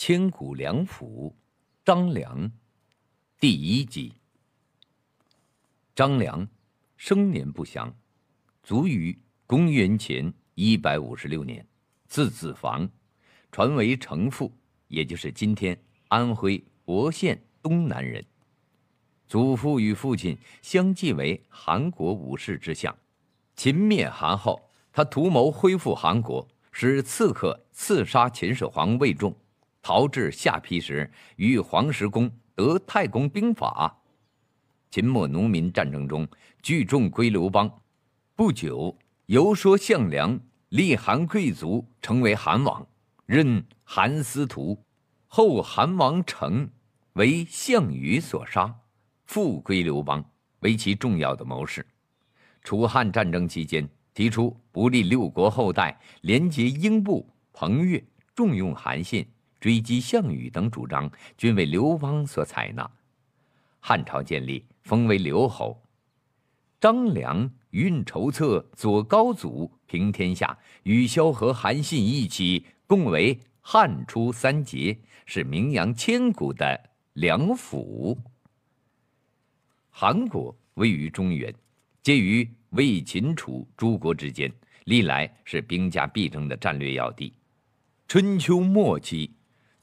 千古良辅，张良，第一集。张良，生年不详，卒于公元前一百五十六年，字子房，传为城父，也就是今天安徽亳县东南人。祖父与父亲相继为韩国武士之相，秦灭韩后，他图谋恢复韩国，使刺客刺杀秦始皇未中。逃至下邳时，与黄石公得《太公兵法》。秦末农民战争中，聚众归刘邦。不久，游说项梁，立韩贵族成为韩王，任韩司徒。后韩王成为项羽所杀，复归刘邦，为其重要的谋士。楚汉战争期间，提出不立六国后代，廉洁英布、彭越，重用韩信。追击项羽等主张，均为刘邦所采纳。汉朝建立，封为刘侯。张良运筹策，左高祖平天下，与萧何、韩信一起，共为汉初三杰，是名扬千古的梁府。韩国位于中原，介于魏、秦、楚诸国之间，历来是兵家必争的战略要地。春秋末期。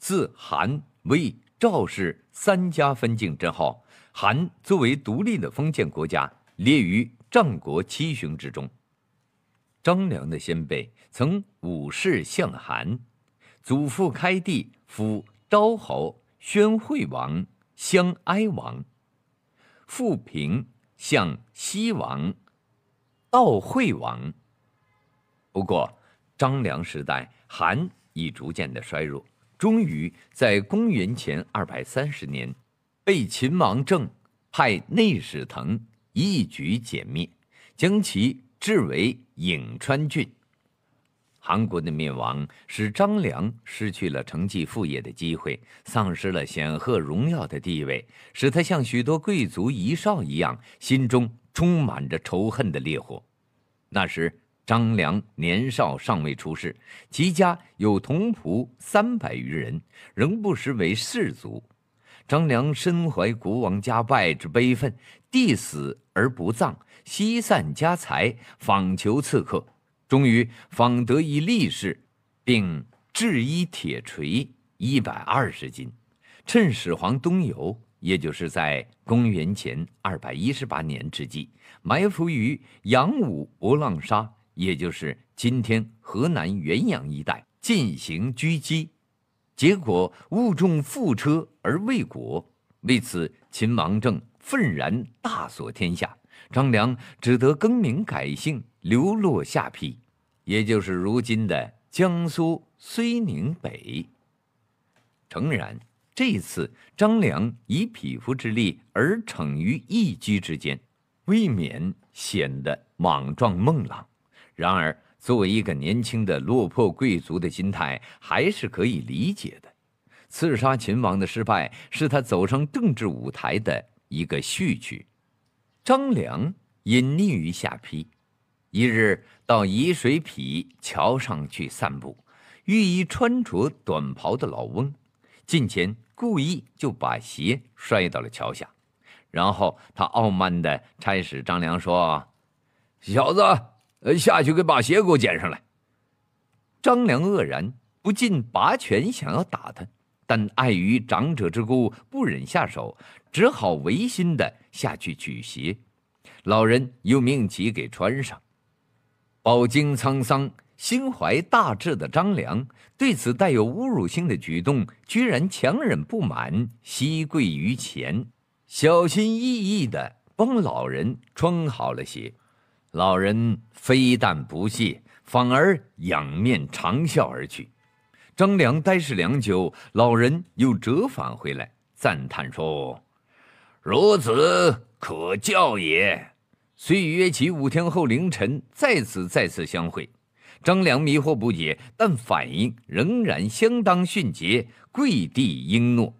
自韩、魏、赵氏三家分晋之后，韩作为独立的封建国家，列于战国七雄之中。张良的先辈曾五世相韩，祖父开地，父昭侯、宣惠王、襄哀王、富平相西王、悼惠王。不过，张良时代，韩已逐渐的衰弱。终于在公元前二百三十年，被秦王政派内史腾一举歼灭，将其置为颍川郡。韩国的灭亡使张良失去了承继父业的机会，丧失了显赫荣耀的地位，使他像许多贵族遗少一样，心中充满着仇恨的烈火。那时。张良年少尚未出世，其家有童仆三百余人，仍不失为士族。张良身怀国王家败之悲愤，地死而不葬，西散家财，访求刺客。终于访得一力士，并制衣铁锤一百二十斤。趁始皇东游，也就是在公元前二百一十八年之际，埋伏于阳武博浪沙。也就是今天河南原阳一带进行狙击，结果误中覆车而未果。为此，秦王政愤然大锁天下，张良只得更名改姓，流落下邳，也就是如今的江苏睢宁北。诚然，这次张良以匹夫之力而逞于一狙之间，未免显得莽撞孟浪。然而，作为一个年轻的落魄贵族的心态，还是可以理解的。刺杀秦王的失败是他走上政治舞台的一个序曲。张良隐匿于下邳，一日到沂水陂桥上去散步，遇一穿着短袍的老翁，近前故意就把鞋摔到了桥下，然后他傲慢地差使张良说：“小子。”下去给把鞋给我捡上来。张良愕然，不禁拔拳想要打他，但碍于长者之故，不忍下手，只好违心的下去取鞋。老人又命其给穿上。饱经沧桑、心怀大志的张良，对此带有侮辱性的举动，居然强忍不满，膝跪于前，小心翼翼的帮老人穿好了鞋。老人非但不屑，反而仰面长笑而去。张良呆视良久，老人又折返回来，赞叹说：“孺子可教也。”遂约其五天后凌晨再次再次相会。张良迷惑不解，但反应仍然相当迅捷，跪地应诺。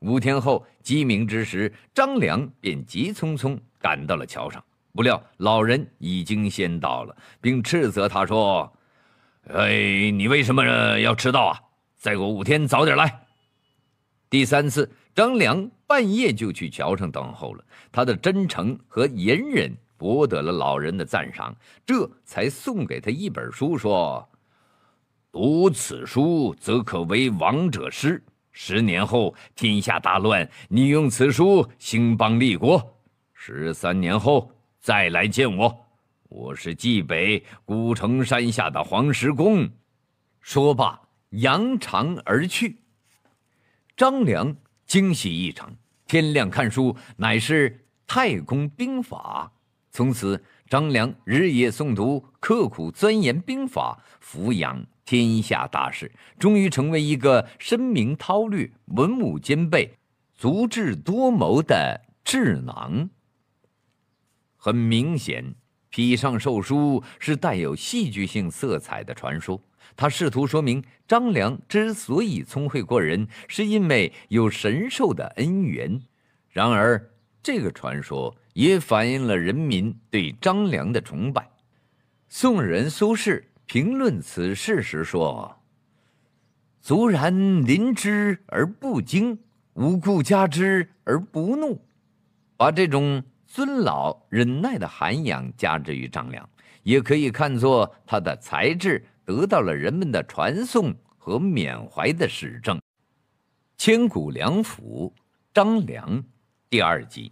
五天后鸡鸣之时，张良便急匆匆赶到了桥上。不料老人已经先到了，并斥责他说：“哎，你为什么要迟到啊？再过五天早点来。”第三次，张良半夜就去桥上等候了。他的真诚和隐忍博得了老人的赞赏，这才送给他一本书，说：“读此书，则可为王者师。十年后，天下大乱，你用此书兴邦立国。十三年后。”再来见我，我是冀北古城山下的黄石公。说罢，扬长而去。张良惊喜异常，天亮看书，乃是《太公兵法》。从此，张良日夜诵读，刻苦钻研兵法，抚养天下大事，终于成为一个深明韬略、文武兼备、足智多谋的智囊。很明显，披上寿书是带有戏剧性色彩的传说。他试图说明张良之所以聪慧过人，是因为有神兽的恩缘。然而，这个传说也反映了人民对张良的崇拜。宋人苏轼评论此事时说：“卒然临之而不惊，无故加之而不怒。”把这种。尊老忍耐的涵养加之于张良，也可以看作他的才智得到了人们的传颂和缅怀的史证。千古良辅张良，第二集。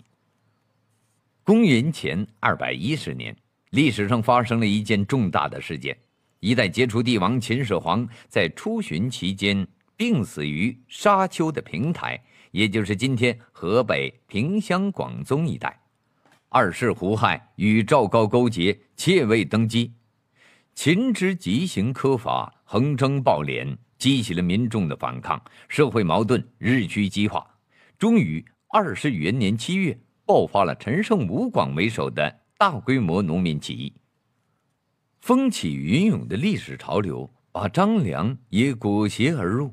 公元前二百一十年，历史上发生了一件重大的事件：一代杰出帝王秦始皇在出巡期间病死于沙丘的平台，也就是今天河北平乡广宗一带。二是胡亥与赵高勾结窃位登基，秦之极刑苛法横征暴敛，激起了民众的反抗，社会矛盾日趋激化。终于，二世元年七月，爆发了陈胜吴广为首的大规模农民起义。风起云涌的历史潮流把张良也裹挟而入。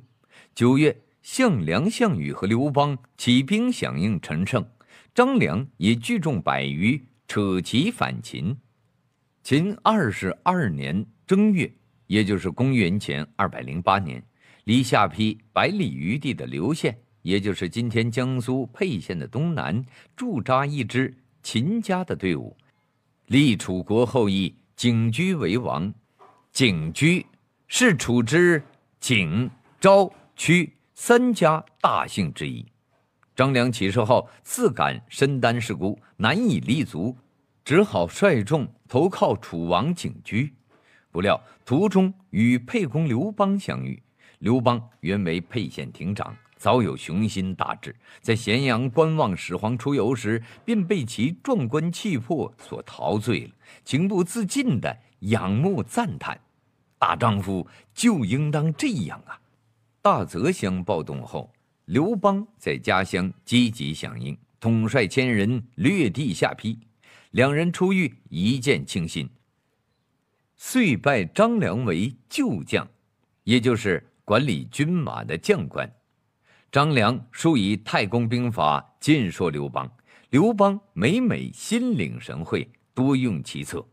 九月，项梁、项羽和刘邦起兵响应陈胜。张良也聚众百余，扯旗反秦。秦二十二年正月，也就是公元前二百零八年，离下邳百里余地的刘县，也就是今天江苏沛县的东南，驻扎一支秦家的队伍。立楚国后裔景驹为王。景驹是楚之景、昭、屈三家大姓之一。张良起事后，自感身单势孤，难以立足，只好率众投靠楚王景驹。不料途中与沛公刘邦相遇。刘邦原为沛县亭长，早有雄心大志，在咸阳观望始皇出游时，便被其壮观气魄所陶醉了，情不自禁地仰慕赞叹：“大丈夫就应当这样啊！”大泽乡暴动后。刘邦在家乡积极响应，统帅千人掠地下邳。两人出狱，一见倾心，遂拜张良为旧将，也就是管理军马的将官。张良数以《太公兵法》尽说刘邦，刘邦每每心领神会，多用其策。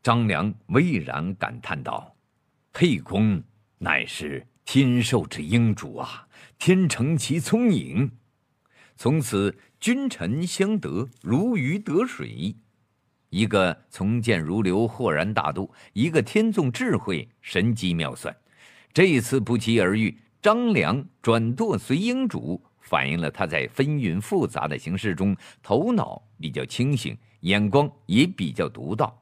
张良巍然感叹道：“沛公乃是天授之英主啊！”天成其聪颖，从此君臣相得如鱼得水。一个从谏如流豁然大度，一个天纵智慧神机妙算。这一次不期而遇，张良转舵随英主，反映了他在纷纭复杂的形势中头脑比较清醒，眼光也比较独到。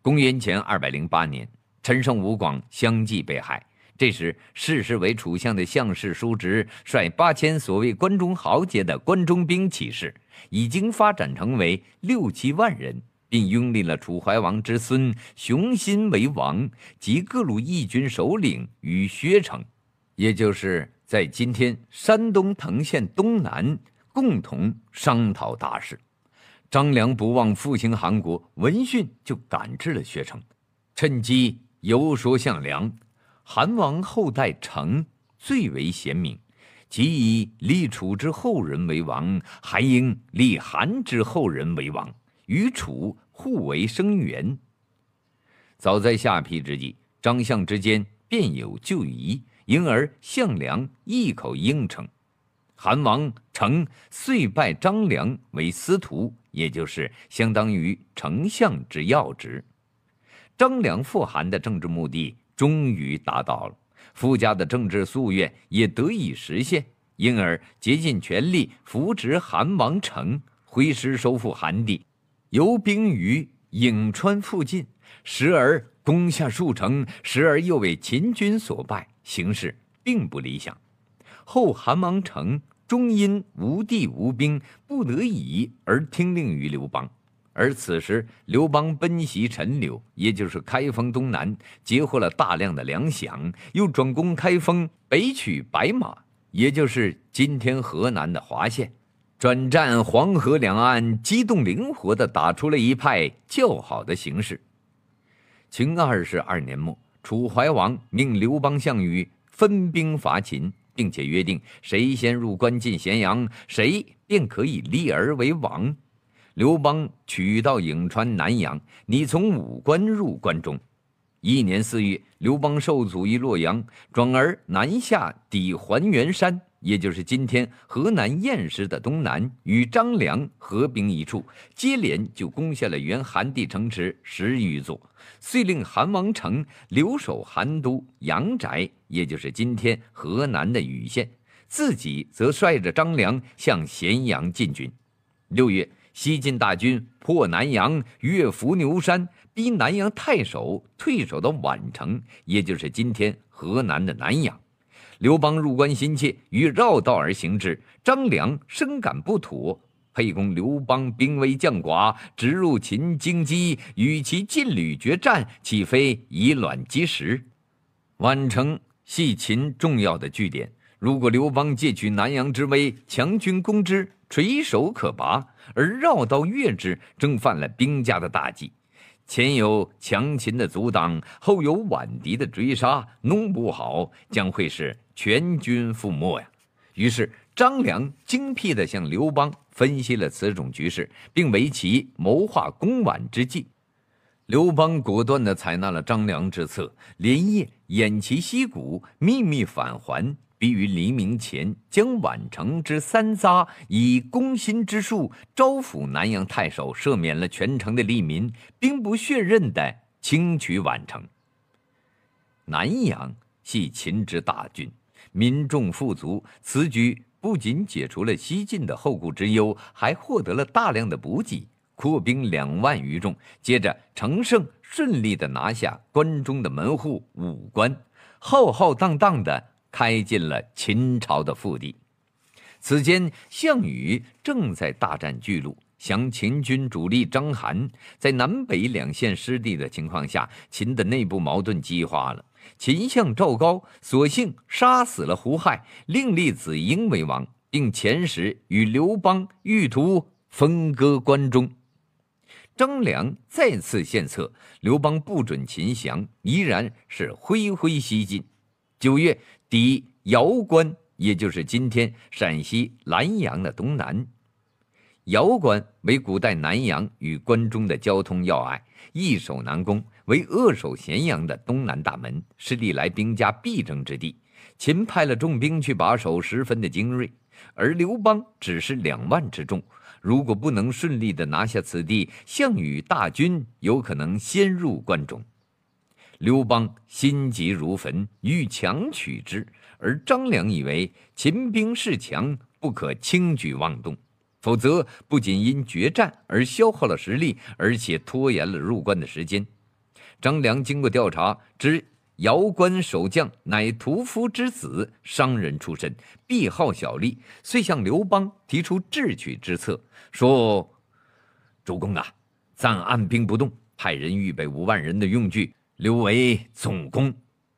公元前二百零八年，陈胜、吴广相继被害。这时，世事为楚相的项氏叔侄率八千所谓关中豪杰的关中兵起事，已经发展成为六七万人，并拥立了楚怀王之孙熊心为王及各路义军首领于薛城，也就是在今天山东滕县东南，共同商讨大事。张良不忘复兴韩国，闻讯就赶至了薛城，趁机游说项梁。韩王后代成最为贤明，即以立楚之后人为王，还应立韩之后人为王，与楚互为生源。早在下邳之际，张相之间便有旧谊，因而项梁一口应承，韩王成遂拜张良为司徒，也就是相当于丞相之要职。张良赴韩的政治目的。终于达到了，夫家的政治夙愿也得以实现，因而竭尽全力扶植韩王成，挥师收复韩地，游兵于颍川附近，时而攻下数城，时而又为秦军所败，形势并不理想。后韩王成终因无地无兵，不得已而听令于刘邦。而此时，刘邦奔袭陈留，也就是开封东南，截获了大量的粮饷，又转攻开封北取白马，也就是今天河南的滑县，转战黄河两岸，机动灵活的打出了一派较好的形势。秦二十二年末，楚怀王命刘邦、项羽分兵伐秦，并且约定，谁先入关进咸阳，谁便可以立而为王。刘邦取到颍川南阳，你从武关入关中。一年四月，刘邦受阻于洛阳，转而南下抵还原山，也就是今天河南偃师的东南，与张良合兵一处，接连就攻下了原韩地城池十余座，遂令韩王成留守韩都阳翟，也就是今天河南的禹县，自己则率着张良向咸阳进军。六月。西晋大军破南阳，越伏牛山，逼南阳太守退守到宛城，也就是今天河南的南阳。刘邦入关心切，欲绕道而行之。张良深感不妥。沛公刘邦兵微将寡，直入秦京畿，与其进旅决战，岂非以卵击石？宛城系秦重要的据点，如果刘邦借取南阳之威，强军攻之。垂手可拔，而绕道越之，正犯了兵家的大忌。前有强秦的阻挡，后有宛敌的追杀，弄不好将会是全军覆没呀！于是张良精辟地向刘邦分析了此种局势，并为其谋划攻宛之计。刘邦果断地采纳了张良之策，连夜偃旗息鼓，秘密返还。逼于黎明前，将宛城之三匝以攻心之术招抚南阳太守，赦免了全城的利民，兵不血刃的轻取宛城。南阳系秦之大郡，民众富足，此举不仅解除了西晋的后顾之忧，还获得了大量的补给，扩兵两万余众。接着，乘胜顺利的拿下关中的门户武关，浩浩荡荡的。开进了秦朝的腹地。此间，项羽正在大战巨鹿，降秦军主力章邯。在南北两线失地的情况下，秦的内部矛盾激化了。秦相赵高索性杀死了胡亥，另立子婴为王，并遣使与刘邦、玉屠分割关中。张良再次献策，刘邦不准秦降，依然是挥挥西进。九月。第一，峣关，也就是今天陕西南阳的东南。峣关为古代南阳与关中的交通要隘，易守难攻，为扼守咸阳的东南大门，是历来兵家必争之地。秦派了重兵去把守，十分的精锐，而刘邦只是两万之众。如果不能顺利的拿下此地，项羽大军有可能先入关中。刘邦心急如焚，欲强取之，而张良以为秦兵势强，不可轻举妄动，否则不仅因决战而消耗了实力，而且拖延了入关的时间。张良经过调查，知姚关守将乃屠夫之子，商人出身，必好小利，遂向刘邦提出智取之策，说：“主公啊，暂按兵不动，派人预备五万人的用具。”留为总攻，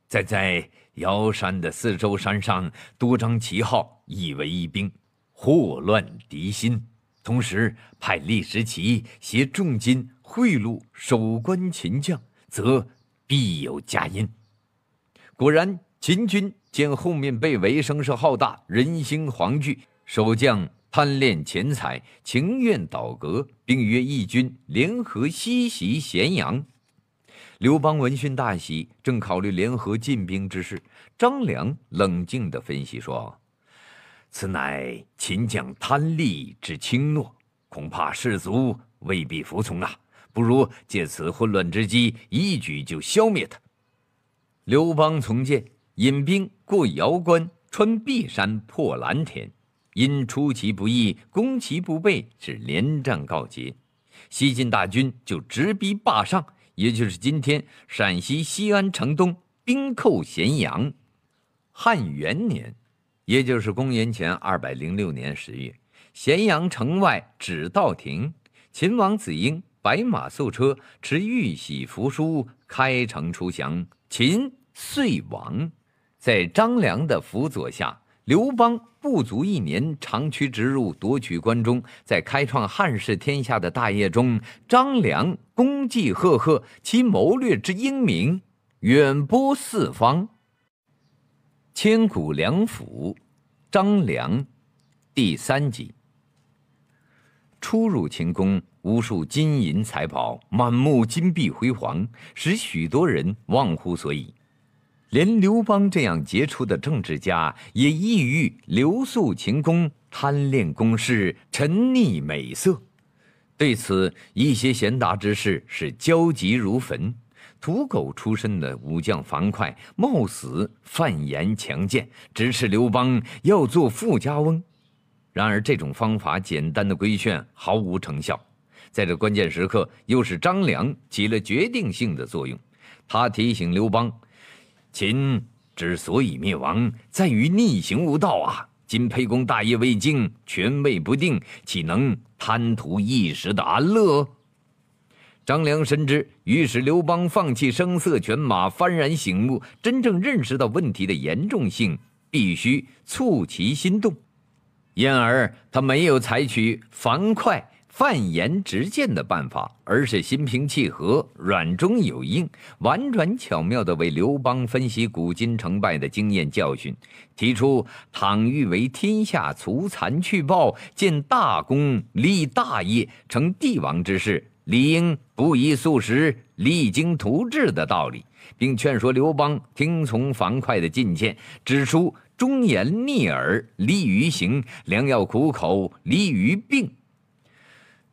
再在瑶山的四周山上多张旗号，以为一兵，祸乱敌心。同时派历时奇携重金贿赂守关秦将，则必有佳音。果然，秦军见后面被围声势浩大，人心惶惧，守将贪恋钱财，情愿倒戈，并约义军联合西袭咸阳。刘邦闻讯大喜，正考虑联合进兵之事，张良冷静地分析说：“此乃秦将贪利之轻诺，恐怕士卒未必服从啊！不如借此混乱之机，一举就消灭他。”刘邦从谏，引兵过瑶关，穿璧山，破蓝田，因出其不意，攻其不备，是连战告捷。西晋大军就直逼霸上。也就是今天陕西西安城东兵寇咸阳，汉元年，也就是公元前二百零六年十月，咸阳城外芷道亭，秦王子婴白马素车，持玉玺符书，开城出降。秦遂亡，在张良的辅佐下。刘邦不足一年长驱直入夺取关中，在开创汉室天下的大业中，张良功绩赫赫，其谋略之英明远播四方。千古良辅，张良，第三集。初入秦宫，无数金银财宝，满目金碧辉煌，使许多人忘乎所以。连刘邦这样杰出的政治家也抑郁留宿秦宫，贪恋宫事，沉溺美色。对此，一些贤达之士是焦急如焚。土狗出身的武将樊哙冒死犯言强谏，直斥刘邦要做富家翁。然而，这种方法简单的规劝毫无成效。在这关键时刻，又是张良起了决定性的作用。他提醒刘邦。秦之所以灭亡，在于逆行无道啊！今沛公大业未竟，权位不定，岂能贪图一时的安乐？张良深知，欲使刘邦放弃声色犬马，幡然醒悟，真正认识到问题的严重性，必须促其心动，因而他没有采取樊哙。泛言直谏的办法，而是心平气和、软中有硬、婉转巧妙地为刘邦分析古今成败的经验教训，提出“倘欲为天下除残去暴，建大功、立大业、成帝王之事，理应不宜素食、励精图治”的道理，并劝说刘邦听从樊哙的进谏，指出“忠言逆耳利于行，良药苦口利于病”。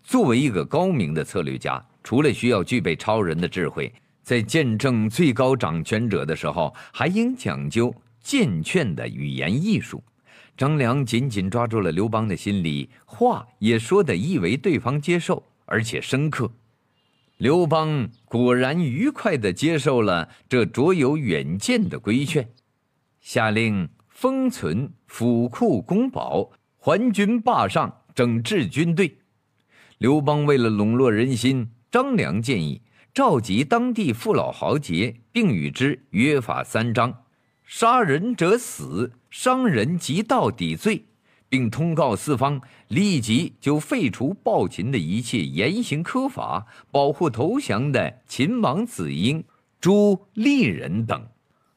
作为一个高明的策略家，除了需要具备超人的智慧，在见证最高掌权者的时候，还应讲究健劝的语言艺术。张良紧紧抓住了刘邦的心理，话也说得意为对方接受，而且深刻。刘邦果然愉快地接受了这卓有远见的规劝，下令封存府库宫宝，还军霸上，整治军队。刘邦为了笼络人心，张良建议召集当地父老豪杰，并与之约法三章：杀人者死，伤人及盗抵罪，并通告四方，立即就废除暴秦的一切严刑苛法，保护投降的秦王子婴、朱立人等，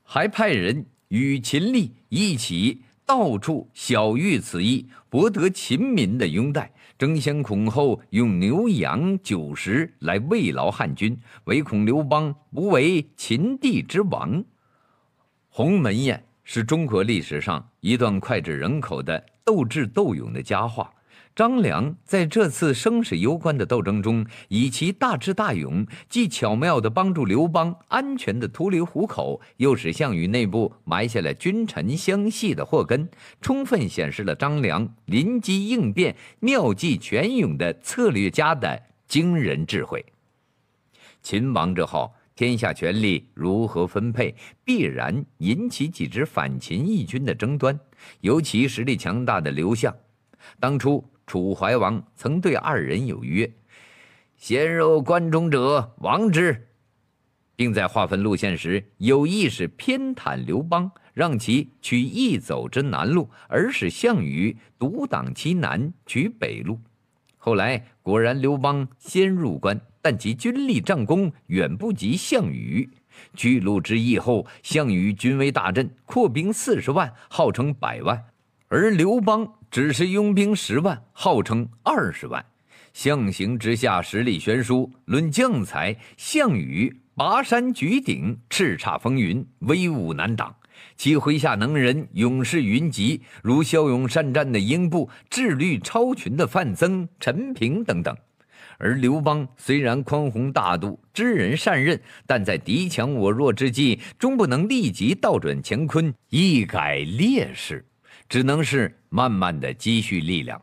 还派人与秦吏一起到处晓谕此意，博得秦民的拥戴。争先恐后用牛羊酒食来慰劳汉军，唯恐刘邦不为秦地之王。鸿门宴是中国历史上一段脍炙人口的斗智斗勇的佳话。张良在这次生死攸关的斗争中，以其大智大勇，既巧妙地帮助刘邦安全地脱离虎口，又使项羽内部埋下了君臣相系的祸根，充分显示了张良临机应变、妙计全勇的策略家的惊人智慧。秦亡之后，天下权力如何分配，必然引起几支反秦义军的争端，尤其实力强大的刘项，当初。楚怀王曾对二人有约：“先入关中者王之。”并在划分路线时有意识偏袒刘邦，让其取易走之南路，而使项羽独挡其南取北路。后来果然刘邦先入关，但其军力战功远不及项羽。巨鹿之役后，项羽军威大振，扩兵四十万，号称百万，而刘邦。只是佣兵十万，号称二十万，相形之下实力悬殊。论将才，项羽拔山举鼎，叱咤风云，威武难挡；其麾下能人勇士云集，如骁勇善战的英布、智虑超群的范增、陈平等等。而刘邦虽然宽宏大度，知人善任，但在敌强我弱之际，终不能立即倒转乾坤，一改劣势。只能是慢慢的积蓄力量，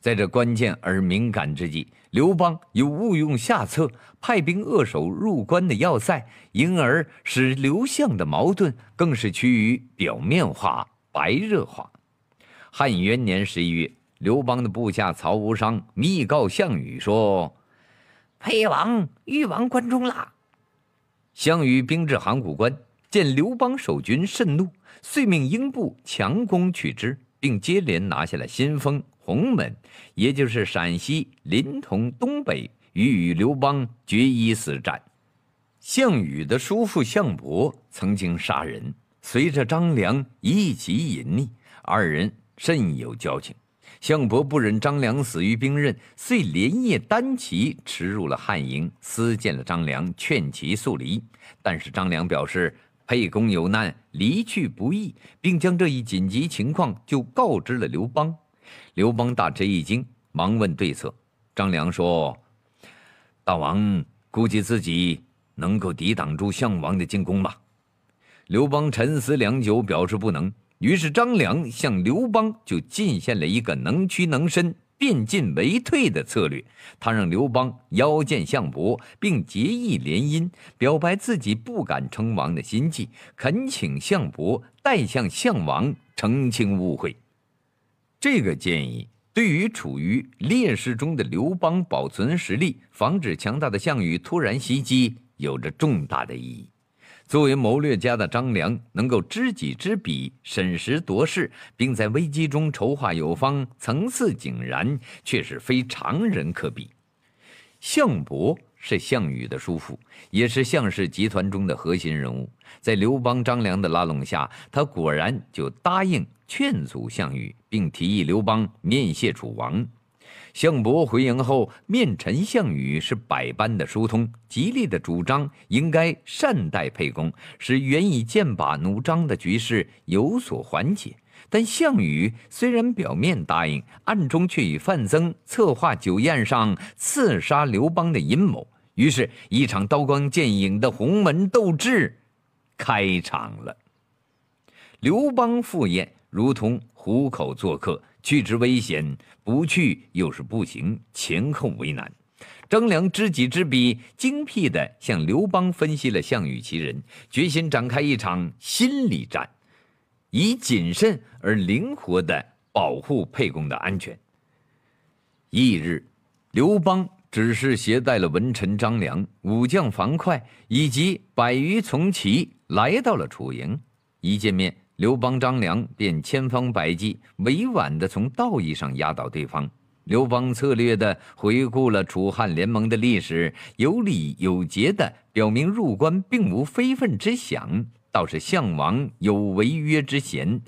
在这关键而敏感之际，刘邦又误用下策，派兵扼守入关的要塞，因而使刘项的矛盾更是趋于表面化、白热化。汉元年十一月，刘邦的部下曹无伤密告项羽说：“沛王欲亡关中啦！”项羽兵至函谷关。见刘邦守军甚怒，遂命英布强攻取之，并接连拿下了新丰、鸿门，也就是陕西临潼东北，欲与刘邦决一死战。项羽的叔父项伯曾经杀人，随着张良一起隐匿，二人甚有交情。项伯不忍张良死于兵刃，遂连夜单骑驰入了汉营，私见了张良，劝其速离。但是张良表示。沛公有难，离去不易，并将这一紧急情况就告知了刘邦。刘邦大吃一惊，忙问对策。张良说：“大王估计自己能够抵挡住项王的进攻吧？”刘邦沉思良久，表示不能。于是张良向刘邦就进献了一个能屈能伸。变进为退的策略，他让刘邦邀见项伯，并结义联姻，表白自己不敢称王的心迹，恳请项伯代向项王澄清误会。这个建议对于处于劣势中的刘邦保存实力，防止强大的项羽突然袭击，有着重大的意义。作为谋略家的张良，能够知己知彼、审时度势，并在危机中筹划有方、层次井然，却是非常人可比。项伯是项羽的叔父，也是项氏集团中的核心人物。在刘邦、张良的拉拢下，他果然就答应劝阻项羽，并提议刘邦面谢楚王。项伯回营后，面陈项羽是百般的疏通，极力的主张应该善待沛公，使原已剑拔弩张的局势有所缓解。但项羽虽然表面答应，暗中却与范增策划酒宴上刺杀刘邦的阴谋。于是，一场刀光剑影的鸿门斗智开场了。刘邦赴宴，如同虎口作客。去之危险，不去又是不行，前后为难。张良知己知彼，精辟地向刘邦分析了项羽其人，决心展开一场心理战，以谨慎而灵活地保护沛公的安全。翌日，刘邦只是携带了文臣张良、武将樊哙以及百余从骑来到了楚营，一见面。刘邦、张良便千方百计、委婉地从道义上压倒对方。刘邦策略地回顾了楚汉联盟的历史，有理有节地表明入关并无非分之想，倒是项王有违约之嫌。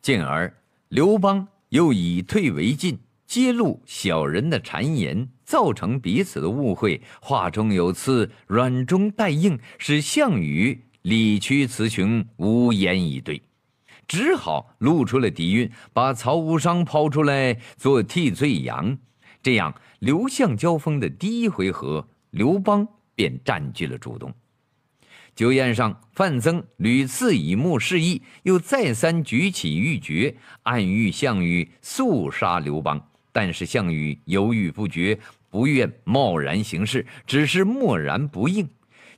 进而，刘邦又以退为进，揭露小人的谗言，造成彼此的误会，话中有刺，软中带硬，使项羽理屈词穷，无言以对。只好露出了底蕴，把曹无伤抛出来做替罪羊。这样，刘项交锋的第一回合，刘邦便占据了主动。酒宴上，范增屡次以目示意，又再三举起玉珏，暗喻项羽速杀刘邦。但是，项羽犹豫不决，不愿贸然行事，只是默然不应。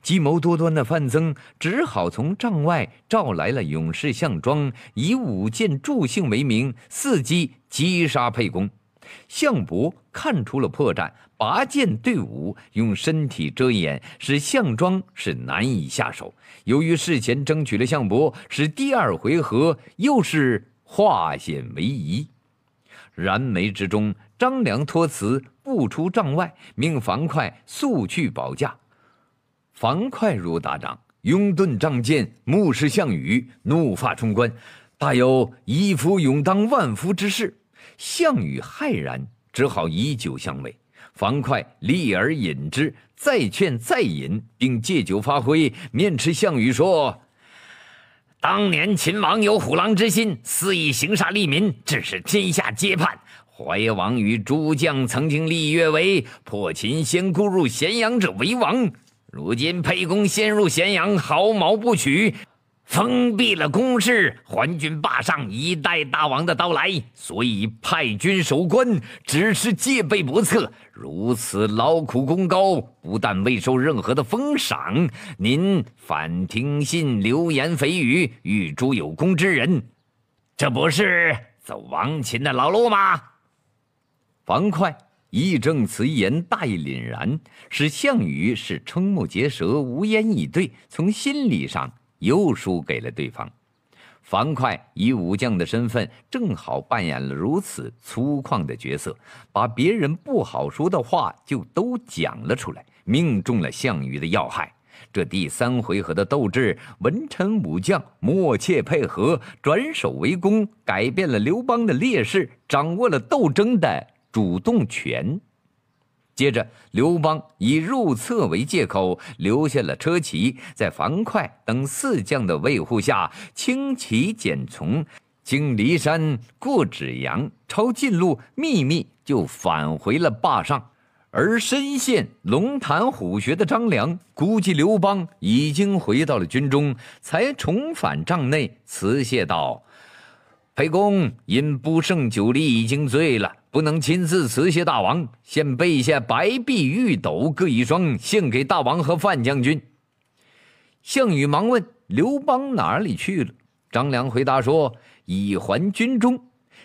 计谋多端的范增只好从帐外召来了勇士项庄，以舞剑助兴为名，伺机击杀沛公。项伯看出了破绽，拔剑对舞，用身体遮掩，使项庄是难以下手。由于事前争取了项伯，使第二回合又是化险为夷。燃眉之中，张良托辞不出帐外，命樊哙速去保驾。樊哙如打掌，拥盾仗剑，目视项羽，怒发冲冠，大有一夫勇当万夫之势。项羽骇然，只好以酒相慰。樊哙立而饮之，再劝再饮，并借酒发挥，面斥项羽说：“当年秦王有虎狼之心，肆意行杀，利民，致使天下皆叛。怀王与诸将曾经立约，为破秦先攻入咸阳者为王。”如今，沛公先入咸阳，毫毛不取，封闭了宫室，还君霸上，一代大王的到来。所以派军守关，只是戒备不测。如此劳苦功高，不但未受任何的封赏，您反听信流言蜚语，欲诛有功之人，这不是走王秦的老路吗？樊哙。义正辞严，大义凛然，使项羽是瞠目结舌，无言以对，从心理上又输给了对方。樊哙以武将的身份，正好扮演了如此粗犷的角色，把别人不好说的话就都讲了出来，命中了项羽的要害。这第三回合的斗志，文臣武将默契配合，转守为攻，改变了刘邦的劣势，掌握了斗争的。主动权。接着，刘邦以入厕为借口，留下了车骑，在樊哙等四将的卫护下，轻骑简从，经骊山过芷阳，抄近路秘密就返回了霸上。而深陷龙潭虎穴的张良，估计刘邦已经回到了军中，才重返帐内辞谢道：“沛公因不胜酒力，已经醉了。”不能亲自辞谢大王，先备下白璧玉斗各一双，献给大王和范将军。项羽忙问：“刘邦哪里去了？”张良回答说：“已还军中。”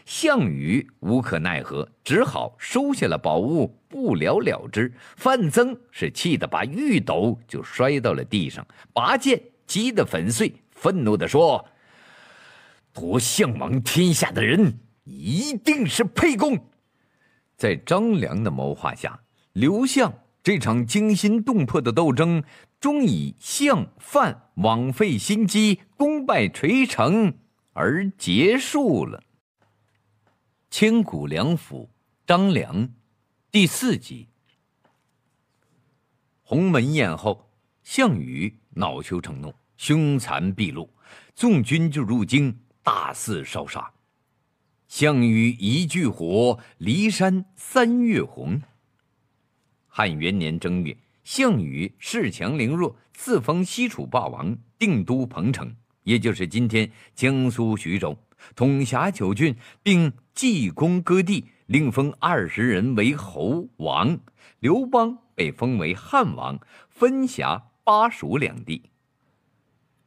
项羽无可奈何，只好收下了宝物，不了了之。范增是气得把玉斗就摔到了地上，拔剑击得粉碎，愤怒地说：“夺项王天下的人，一定是沛公。”在张良的谋划下，刘向这场惊心动魄的斗争，终以项范枉费心机、功败垂成而结束了。千古良辅张良，第四集。鸿门宴后，项羽恼羞成怒，凶残毕露，纵军就入京，大肆烧杀。项羽一炬火，骊山三月红。汉元年正月，项羽恃强凌弱，自封西楚霸王，定都彭城，也就是今天江苏徐州，统辖九郡，并济功割地，另封二十人为侯王。刘邦被封为汉王，分辖巴蜀两地。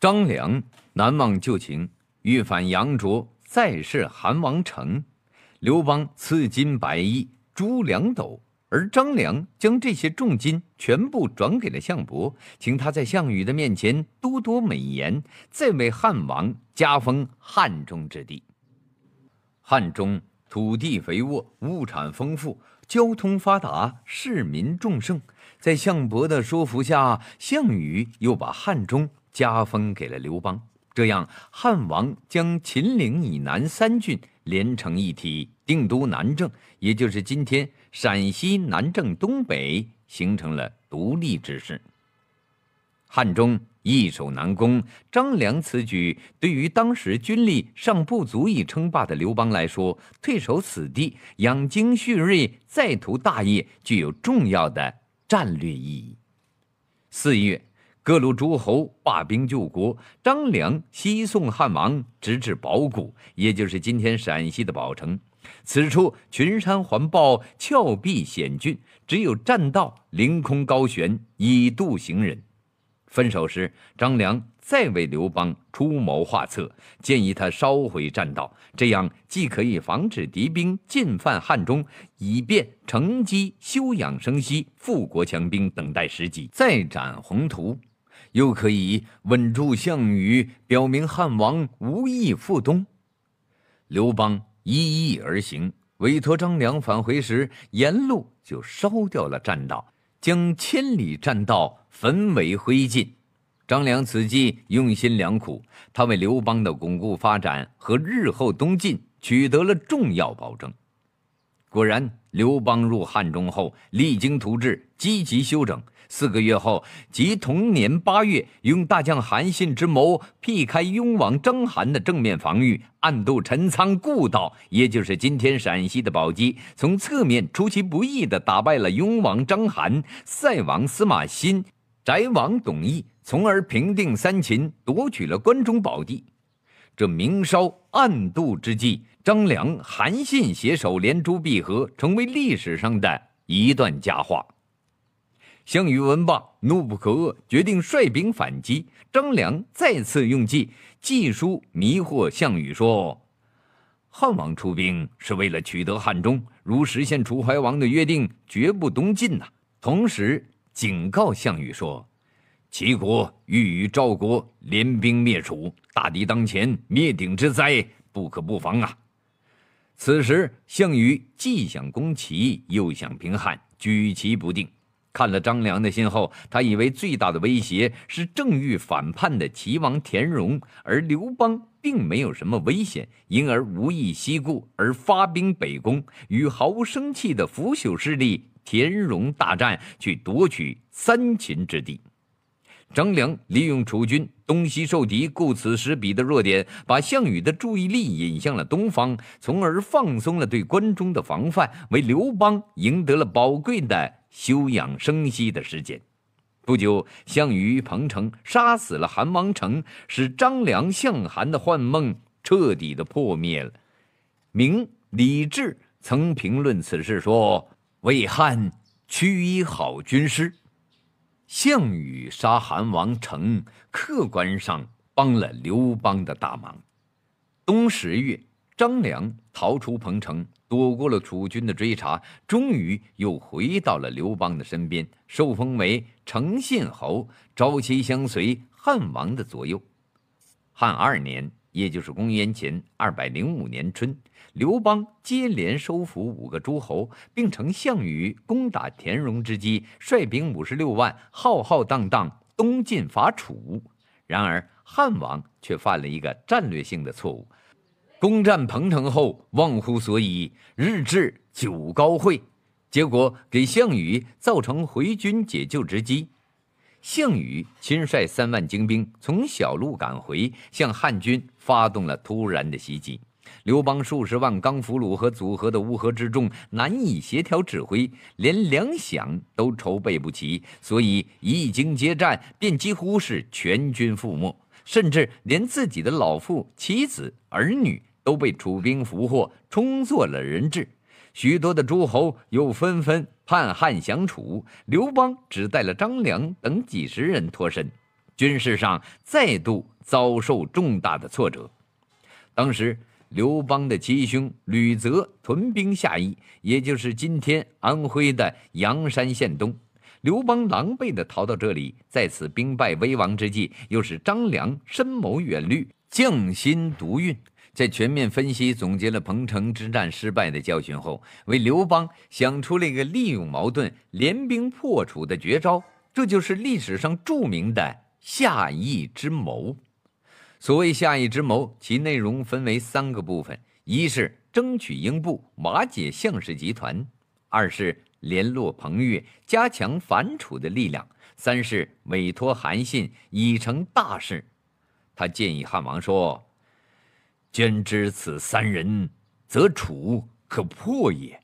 张良难忘旧情，欲反杨卓。再是韩王成，刘邦赐金百镒，珠两斗，而张良将这些重金全部转给了项伯，请他在项羽的面前多多美言，再为汉王加封汉中之地。汉中土地肥沃，物产丰富，交通发达，市民众盛。在项伯的说服下，项羽又把汉中加封给了刘邦。这样，汉王将秦岭以南三郡连成一体，定都南郑，也就是今天陕西南郑东北，形成了独立之势。汉中易守难攻，张良此举对于当时军力尚不足以称霸的刘邦来说，退守此地，养精蓄锐，再图大业，具有重要的战略意义。四月。各路诸侯罢兵救国，张良西送汉王，直至宝谷，也就是今天陕西的宝城。此处群山环抱，峭壁险峻，只有栈道凌空高悬，以渡行人。分手时，张良再为刘邦出谋划策，建议他烧毁栈道，这样既可以防止敌兵进犯汉中，以便乘机休养生息、富国强兵，等待时机再展宏图。又可以稳住项羽，表明汉王无意复东。刘邦依意而行，委托张良返回时，沿路就烧掉了栈道，将千里栈道焚为灰烬。张良此计用心良苦，他为刘邦的巩固发展和日后东进取得了重要保证。果然，刘邦入汉中后，励精图治，积极修整。四个月后，即同年八月，用大将韩信之谋，避开雍王章邯的正面防御，暗渡陈仓故道，也就是今天陕西的宝鸡，从侧面出其不意地打败了雍王章邯、塞王司马欣、翟王董翳，从而平定三秦，夺取了关中宝地。这明烧暗渡之际，张良、韩信携手连珠，闭合，成为历史上的一段佳话。项羽闻罢，怒不可遏，决定率兵反击。张良再次用计，计书迷惑项羽，说：“汉王出兵是为了取得汉中，如实现楚怀王的约定，绝不东进呐。”同时警告项羽说：“齐国欲与赵国联兵灭楚，大敌当前，灭顶之灾，不可不防啊！”此时，项羽既想攻齐，又想平汉，举棋不定。看了张良的信后，他以为最大的威胁是正欲反叛的齐王田荣，而刘邦并没有什么危险，因而无意西顾，而发兵北攻，与毫无生气的腐朽势力田荣大战，去夺取三秦之地。张良利用楚军东西受敌、顾此失彼的弱点，把项羽的注意力引向了东方，从而放松了对关中的防范，为刘邦赢得了宝贵的。休养生息的时间。不久，项羽彭城杀死了韩王成，使张良项韩的幻梦彻底的破灭了。明李治曾评论此事说：“魏汉屈一好军师，项羽杀韩王成，客观上帮了刘邦的大忙。”冬十月。张良逃出彭城，躲过了楚军的追查，终于又回到了刘邦的身边，受封为成信侯，朝夕相随汉王的左右。汉二年，也就是公元前二百零五年春，刘邦接连收服五个诸侯，并乘项羽攻打田荣之机，率兵五十六万，浩浩荡荡东进伐楚。然而，汉王却犯了一个战略性的错误。攻占彭城后，忘乎所以，日至九高会，结果给项羽造成回军解救之机。项羽亲率三万精兵从小路赶回，向汉军发动了突然的袭击。刘邦数十万刚俘虏和组合的乌合之众难以协调指挥，连粮饷都筹备不齐，所以一经接战，便几乎是全军覆没，甚至连自己的老父、妻子、儿女。都被楚兵俘获，充作了人质。许多的诸侯又纷纷叛汉降楚。刘邦只带了张良等几十人脱身，军事上再度遭受重大的挫折。当时，刘邦的七兄吕泽屯兵下邑，也就是今天安徽的阳山县东。刘邦狼狈地逃到这里，在此兵败危亡之际，又是张良深谋远虑，匠心独运。在全面分析总结了彭城之战失败的教训后，为刘邦想出了一个利用矛盾联兵破楚的绝招，这就是历史上著名的“下邑之谋”。所谓“下邑之谋”，其内容分为三个部分：一是争取英布，瓦解项氏集团；二是联络彭越，加强反楚的力量；三是委托韩信，以成大事。他建议汉王说。捐之此三人，则楚可破也。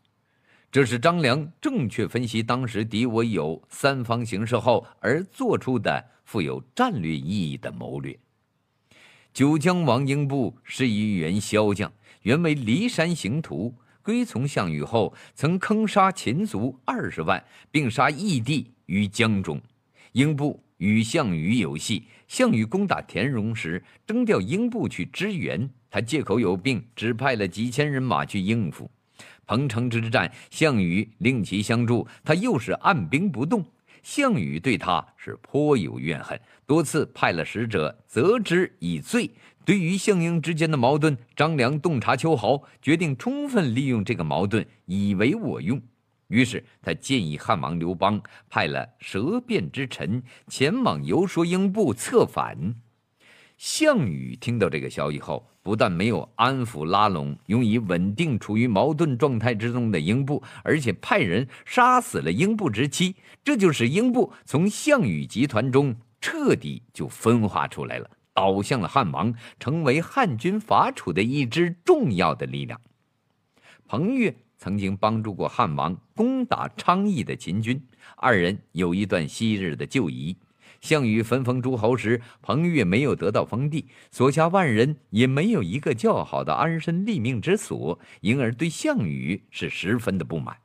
这是张良正确分析当时敌我有三方形势后而做出的富有战略意义的谋略。九江王英布是一员骁将，原为骊山行徒，归从项羽后，曾坑杀秦族二十万，并杀义帝于江中。英布与项羽有隙。项羽攻打田荣时，征调英布去支援，他借口有病，只派了几千人马去应付。彭城之战，项羽令其相助，他又是按兵不动。项羽对他是颇有怨恨，多次派了使者责之以罪。对于项英之间的矛盾，张良洞察秋毫，决定充分利用这个矛盾，以为我用。于是，他建议汉王刘邦派了舌辩之臣前往游说英布策反。项羽听到这个消息后，不但没有安抚拉拢，用以稳定处于矛盾状态之中的英布，而且派人杀死了英布之妻。这就使英布从项羽集团中彻底就分化出来了，倒向了汉王，成为汉军伐楚的一支重要的力量。彭越。曾经帮助过汉王攻打昌邑的秦军，二人有一段昔日的旧谊。项羽分封诸侯时，彭越没有得到封地，所辖万人也没有一个较好的安身立命之所，因而对项羽是十分的不满。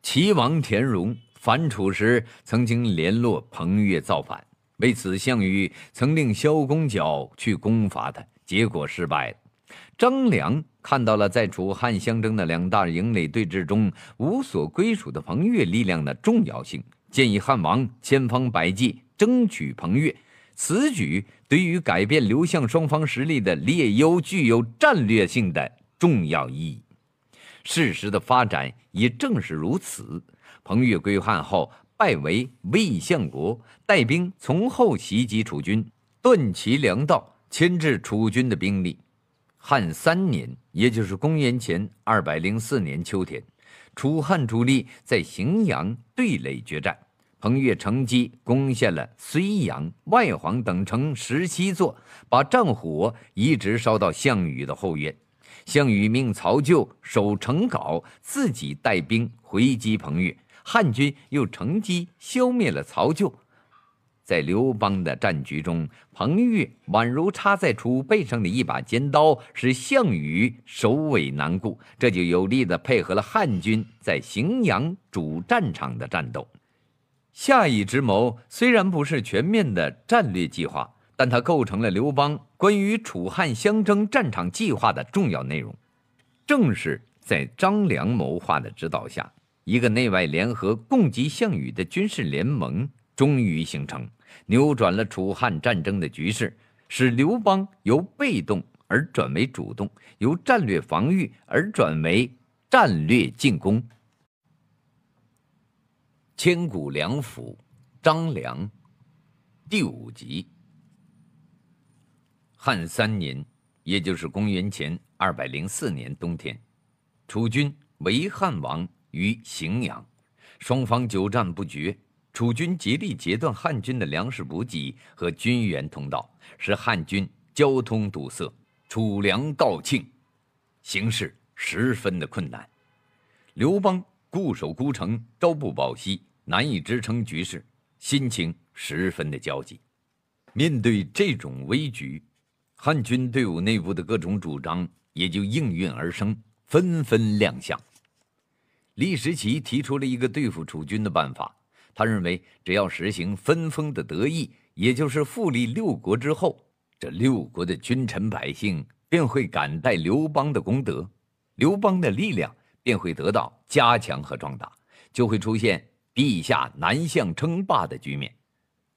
齐王田荣反楚时，曾经联络彭越造反，为此项羽曾令萧公角去攻伐他，结果失败了。张良。看到了在楚汉相争的两大营垒对峙中，无所归属的彭越力量的重要性，建议汉王千方百计争取彭越。此举对于改变刘项双方实力的列优具有战略性的重要意义。事实的发展也正是如此。彭越归汉后，拜为魏相国，带兵从后袭击楚军，断其粮道，牵制楚军的兵力。汉三年，也就是公元前二百零四年秋天，楚汉主力在荥阳对垒决战。彭越乘机攻陷了睢阳、外黄等城十七座，把战火一直烧到项羽的后院。项羽命曹咎守城皋，自己带兵回击彭越。汉军又乘机消灭了曹咎。在刘邦的战局中，彭越宛如插在楚背上的一把尖刀，使项羽首尾难顾，这就有力地配合了汉军在荥阳主战场的战斗。下邑之谋虽然不是全面的战略计划，但它构成了刘邦关于楚汉相争战场计划的重要内容。正是在张良谋划的指导下，一个内外联合共击项羽的军事联盟终于形成。扭转了楚汉战争的局势，使刘邦由被动而转为主动，由战略防御而转为战略进攻。千古良辅张良，第五集。汉三年，也就是公元前二百零四年冬天，楚军围汉王于荥阳，双方久战不决。楚军竭力截断汉军的粮食补给和军援通道，使汉军交通堵塞，楚粮告罄，形势十分的困难。刘邦固守孤城，朝不保夕，难以支撑局势，心情十分的焦急。面对这种危局，汉军队伍内部的各种主张也就应运而生，纷纷亮相。李时奇提出了一个对付楚军的办法。他认为，只要实行分封的德意，也就是复立六国之后，这六国的君臣百姓便会感戴刘邦的功德，刘邦的力量便会得到加强和壮大，就会出现陛下南向称霸的局面。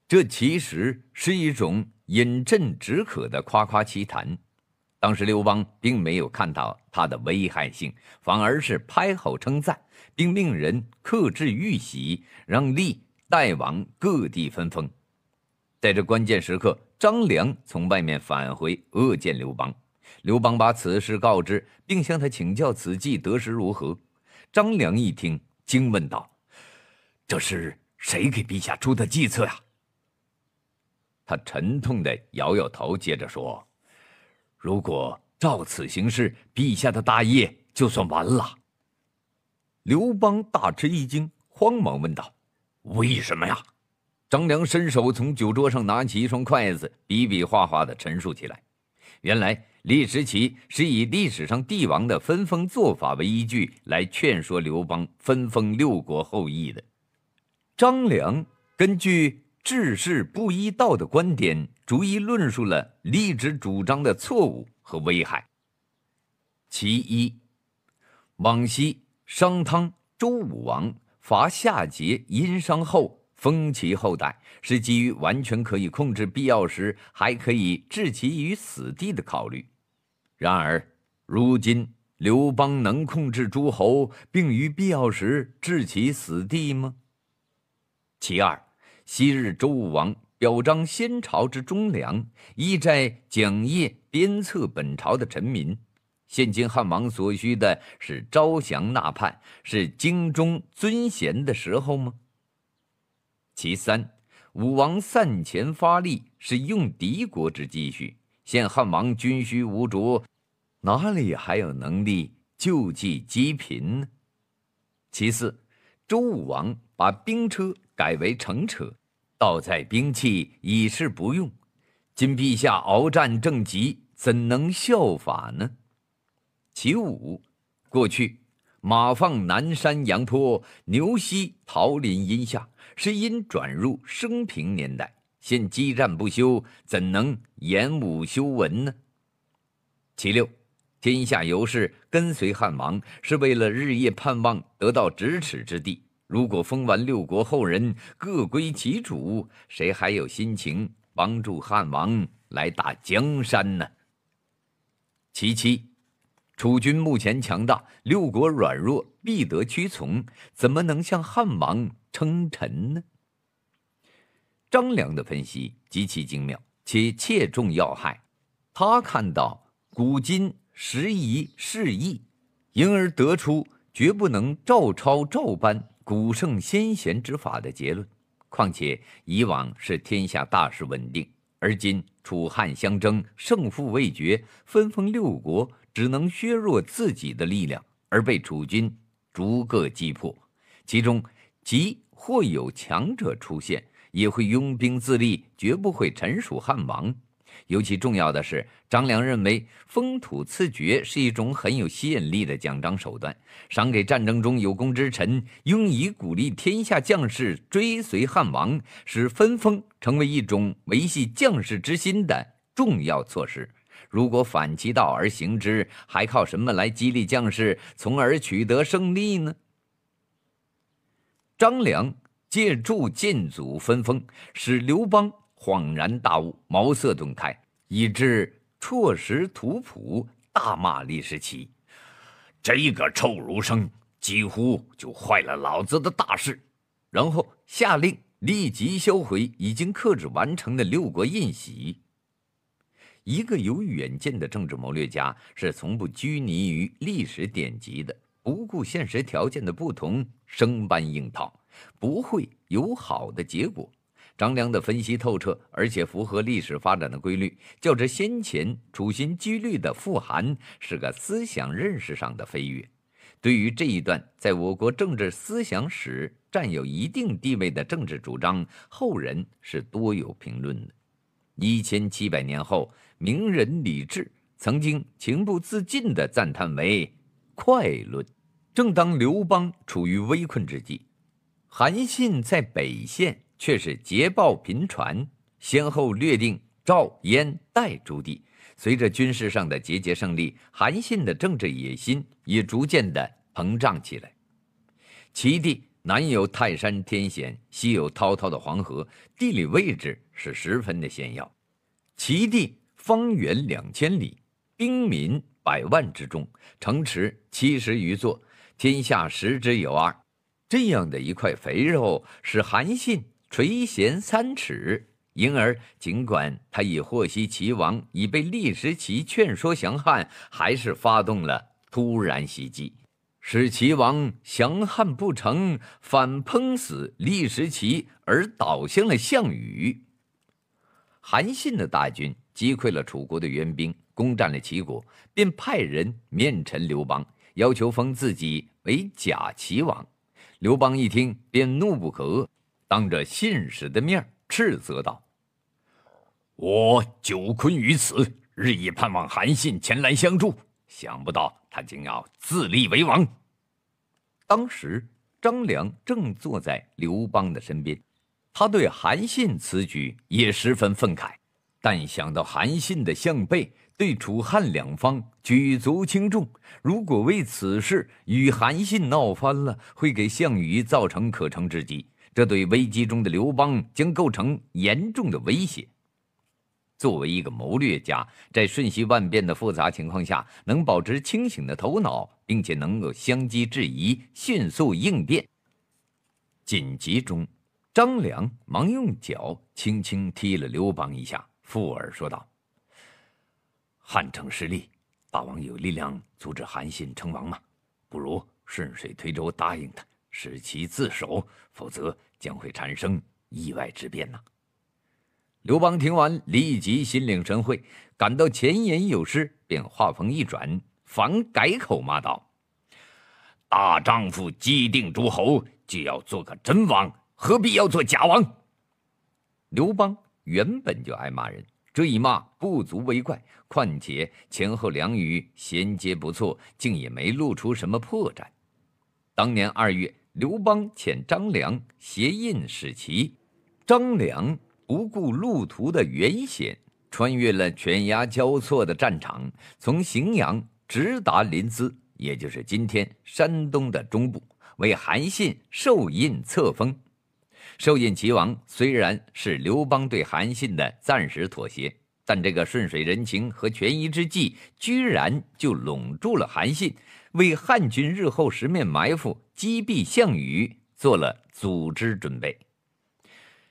这其实是一种饮鸩止渴的夸夸其谈。当时刘邦并没有看到它的危害性，反而是拍后称赞。并命人刻制玉玺，让利代往各地分封。在这关键时刻，张良从外面返回，恶见刘邦。刘邦把此事告知，并向他请教此计得失如何。张良一听，惊问道：“这是谁给陛下出的计策呀？”他沉痛地摇摇头，接着说：“如果照此行事，陛下的大业就算完了。”刘邦大吃一惊，慌忙问道：“为什么呀？”张良伸手从酒桌上拿起一双筷子，比比划划地陈述起来。原来，李时奇是以历史上帝王的分封做法为依据，来劝说刘邦分封六国后裔的。张良根据治世不依道的观点，逐一论述了立直主张的错误和危害。其一，往昔。商汤、周武王伐夏桀、殷商后，封其后代，是基于完全可以控制、必要时还可以置其于死地的考虑。然而，如今刘邦能控制诸侯，并于必要时置其死地吗？其二，昔日周武王表彰先朝之忠良，意在奖业鞭策本朝的臣民。现今汉王所需的是招降纳叛，是精忠尊贤的时候吗？其三，武王散钱发力是用敌国之积蓄，现汉王军需无着，哪里还有能力救济积贫呢？其四，周武王把兵车改为乘车，倒载兵器已是不用，今陛下鏖战正急，怎能效法呢？其五，过去马放南山、羊坡，牛息桃林荫下，是因转入升平年代。现激战不休，怎能言武修文呢？其六，天下游士跟随汉王，是为了日夜盼望得到咫尺之地。如果封完六国后人各归其主，谁还有心情帮助汉王来打江山呢？其七。楚军目前强大，六国软弱，必得屈从，怎么能向汉王称臣呢？张良的分析极其精妙，且切中要害。他看到古今时移世易，因而得出绝不能照抄照搬古圣先贤之法的结论。况且以往是天下大势稳定，而今楚汉相争，胜负未决，分封六国。只能削弱自己的力量，而被楚军逐个击破。其中，即或有强者出现，也会拥兵自立，绝不会臣属汉王。尤其重要的是，张良认为封土赐爵是一种很有吸引力的奖章手段，赏给战争中有功之臣，用以鼓励天下将士追随汉王，使分封成为一种维系将士之心的重要措施。如果反其道而行之，还靠什么来激励将士，从而取得胜利呢？张良借助建祖分封，使刘邦恍然大悟，茅塞顿开，以致错失图谱，大骂李世奇：“这个臭儒生，几乎就坏了老子的大事。”然后下令立即销毁已经刻制完成的六国印玺。一个有远见的政治谋略家是从不拘泥于历史典籍的，不顾现实条件的不同生搬硬套，不会有好的结果。张良的分析透彻，而且符合历史发展的规律，较之先前处心积虑的富含是个思想认识上的飞跃。对于这一段在我国政治思想史占有一定地位的政治主张，后人是多有评论的。一千七百年后。名人李治曾经情不自禁地赞叹为“快论”。正当刘邦处于危困之际，韩信在北线却是捷报频传，先后略定赵、燕、代诸地。随着军事上的节节胜利，韩信的政治野心也逐渐地膨胀起来。齐地南有泰山天险，西有滔滔的黄河，地理位置是十分的险要。齐地。方圆两千里，兵民百万之众，城池七十余座，天下十之有二。这样的一块肥肉，使韩信垂涎三尺。因而，尽管他已获悉齐王已被立时齐劝说降汉，还是发动了突然袭击，使齐王降汉不成，反烹死立时齐，而倒向了项羽。韩信的大军。击溃了楚国的援兵，攻占了齐国，便派人面陈刘邦，要求封自己为假齐王。刘邦一听，便怒不可遏，当着信使的面斥责道：“我久困于此，日夜盼望韩信前来相助，想不到他竟要自立为王。”当时，张良正坐在刘邦的身边，他对韩信此举也十分愤慨。但想到韩信的项背对楚汉两方举足轻重，如果为此事与韩信闹翻了，会给项羽造成可乘之机，这对危机中的刘邦将构成严重的威胁。作为一个谋略家，在瞬息万变的复杂情况下，能保持清醒的头脑，并且能够相机制疑、迅速应变。紧急中，张良忙用脚轻轻踢了刘邦一下。傅耳说道：“汉城失利，大王有力量阻止韩信称王吗？不如顺水推舟，答应他，使其自首，否则将会产生意外之变呐。”刘邦听完，立即心领神会，感到前言有失，便话锋一转，反改口骂道：“大丈夫既定诸侯，就要做个真王，何必要做假王？”刘邦。原本就爱骂人，这一骂不足为怪。况且前后两语衔接不错，竟也没露出什么破绽。当年二月，刘邦遣张良携印使齐，张良不顾路途的远险，穿越了犬牙交错的战场，从荥阳直达临淄，也就是今天山东的中部，为韩信授印册封。受印齐王虽然是刘邦对韩信的暂时妥协，但这个顺水人情和权宜之计，居然就笼住了韩信，为汉军日后十面埋伏击毙项羽做了组织准备。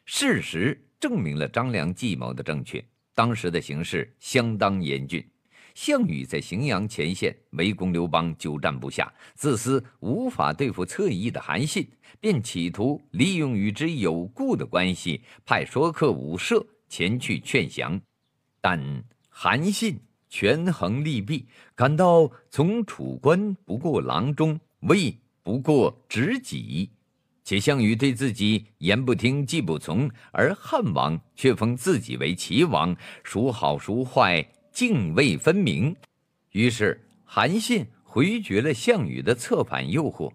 事实证明了张良计谋的正确。当时的形势相当严峻。项羽在荥阳前线围攻刘邦，久战不下，自私无法对付侧翼的韩信，便企图利用与之有故的关系，派说客武涉前去劝降。但韩信权衡利弊，感到从楚关不过郎中，位不过执戟，且项羽对自己言不听，计不从，而汉王却封自己为齐王，孰好孰坏？泾渭分明，于是韩信回绝了项羽的策反诱惑。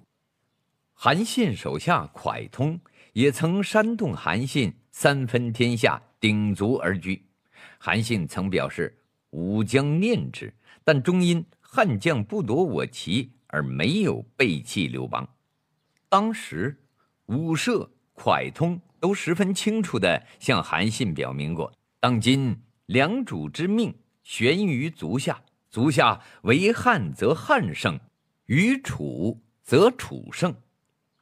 韩信手下蒯通也曾煽动韩信三分天下，鼎足而居。韩信曾表示：“吾将念之。”但终因汉将不夺我旗而没有背弃刘邦。当时，武涉、蒯通都十分清楚地向韩信表明过：当今良主之命。悬于足下，足下为汉则汉胜，于楚则楚胜。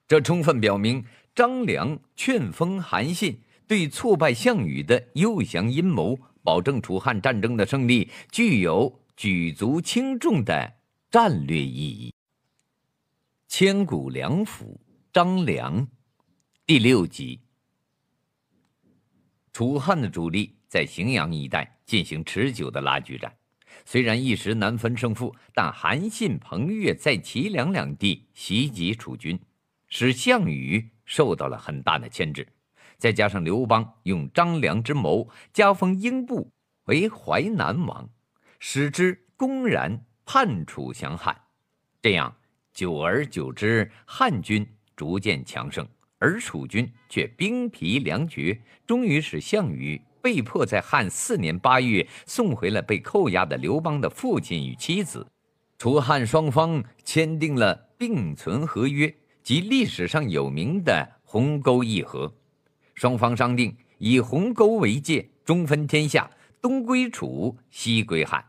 这充分表明张良劝封韩信对挫败项羽的诱降阴谋、保证楚汉战争的胜利具有举足轻重的战略意义。千古良辅张良，第六集：楚汉的主力。在荥阳一带进行持久的拉锯战，虽然一时难分胜负，但韩信、彭越在齐、梁两地袭击楚军，使项羽受到了很大的牵制。再加上刘邦用张良之谋，加封英布为淮南王，使之公然叛楚降汉。这样，久而久之，汉军逐渐强盛，而楚军却兵疲粮绝，终于使项羽。被迫在汉四年八月送回了被扣押的刘邦的父亲与妻子，楚汉双方签订了并存合约，即历史上有名的鸿沟议和。双方商定以鸿沟为界，中分天下，东归楚，西归汉。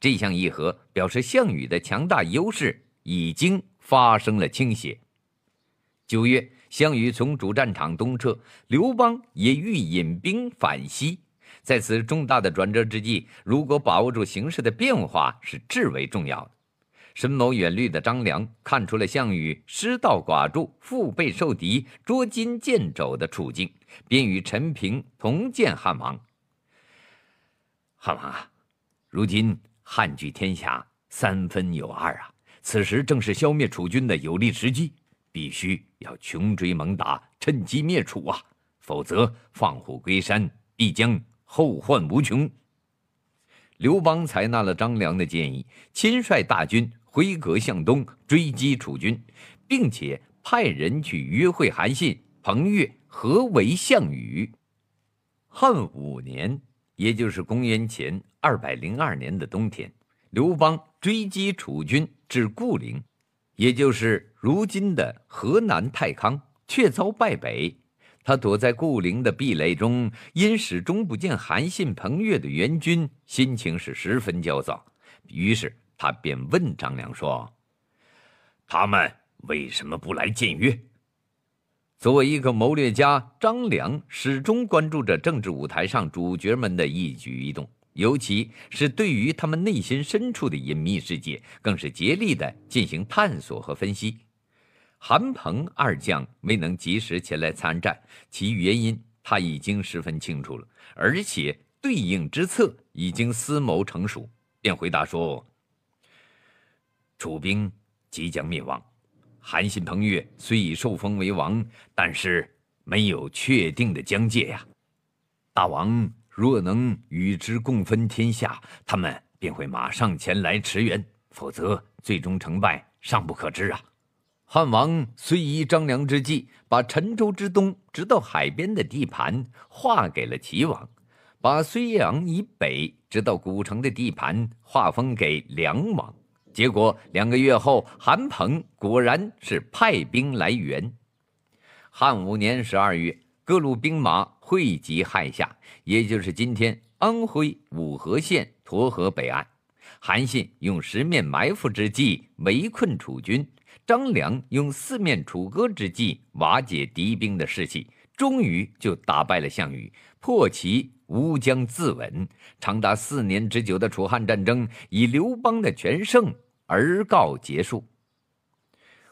这项议和表示项羽的强大优势已经发生了倾斜。九月。项羽从主战场东撤，刘邦也欲引兵反西。在此重大的转折之际，如果把握住形势的变化是至为重要的。深谋远虑的张良看出了项羽失道寡助、腹背受敌、捉襟见肘的处境，便与陈平同见汉王。汉王啊，如今汉据天下三分有二啊，此时正是消灭楚军的有利时机。必须要穷追猛打，趁机灭楚啊！否则放虎归山，必将后患无穷。刘邦采纳了张良的建议，亲率大军挥戈向东追击楚军，并且派人去约会韩信、彭越，合为、项羽。汉五年，也就是公元前二百零二年的冬天，刘邦追击楚军至固陵。也就是如今的河南太康，却遭败北。他躲在固陵的壁垒中，因始终不见韩信、彭越的援军，心情是十分焦躁。于是他便问张良说：“他们为什么不来见约？”作为一个谋略家，张良始终关注着政治舞台上主角们的一举一动。尤其是对于他们内心深处的隐秘世界，更是竭力的进行探索和分析。韩鹏二将没能及时前来参战，其原因他已经十分清楚了，而且对应之策已经思谋成熟，便回答说：“楚兵即将灭亡，韩信彭越虽已受封为王，但是没有确定的疆界呀，大王。”若能与之共分天下，他们便会马上前来驰援；否则，最终成败尚不可知啊！汉王虽依张良之计，把陈州之东直到海边的地盘划给了齐王，把睢阳以北直到古城的地盘划封给梁王。结果两个月后，韩鹏果然是派兵来援。汉五年十二月。各路兵马汇集汉下，也就是今天安徽五河县沱河北岸，韩信用十面埋伏之计围困楚军，张良用四面楚歌之计瓦解敌兵的士气，终于就打败了项羽，破其乌江自刎。长达四年之久的楚汉战争以刘邦的全胜而告结束。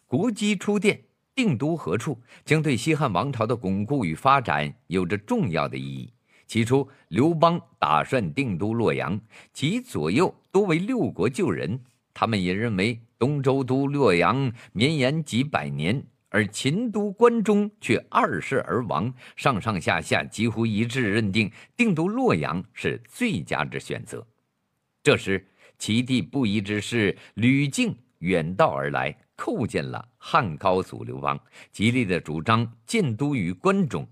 国基初奠。定都何处，将对西汉王朝的巩固与发展有着重要的意义。起初，刘邦打算定都洛阳，其左右多为六国旧人，他们也认为东周都洛阳绵延几百年，而秦都关中却二世而亡，上上下下几乎一致认定定都洛阳是最佳之选择。这时，其地不宜之事，吕敬远道而来。叩见了汉高祖刘邦，极力的主张建都于关中。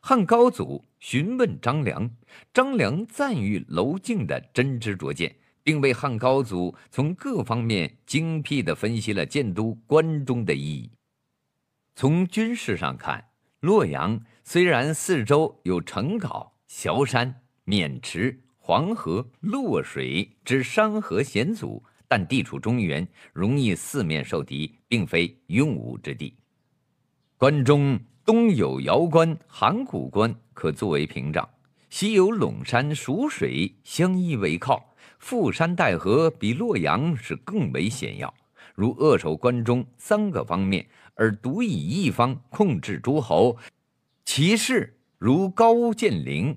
汉高祖询问张良，张良赞誉娄敬的真知灼见，并为汉高祖从各方面精辟地分析了建都关中的意义。从军事上看，洛阳虽然四周有成皋、崤山、渑池、黄河、洛水之山河险阻。但地处中原，容易四面受敌，并非用武之地。关中东有瑶关、函谷关，可作为屏障；西有陇山、蜀水，相依为靠，富山带河，比洛阳是更为险要。如扼守关中三个方面，而独以一方控制诸侯，其势如高建陵，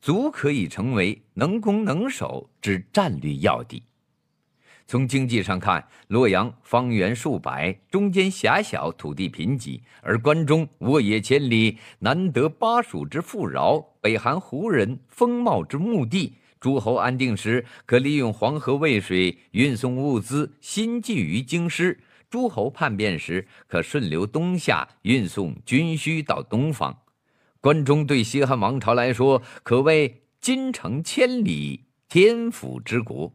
足可以成为能攻能守之战略要地。从经济上看，洛阳方圆数百，中间狭小，土地贫瘠；而关中沃野千里，南得巴蜀之富饶，北韩胡人风貌之墓地。诸侯安定时，可利用黄河、渭水运送物资，新寄于京师；诸侯叛变时，可顺流东下，运送军需到东方。关中对西汉王朝来说，可谓金城千里，天府之国。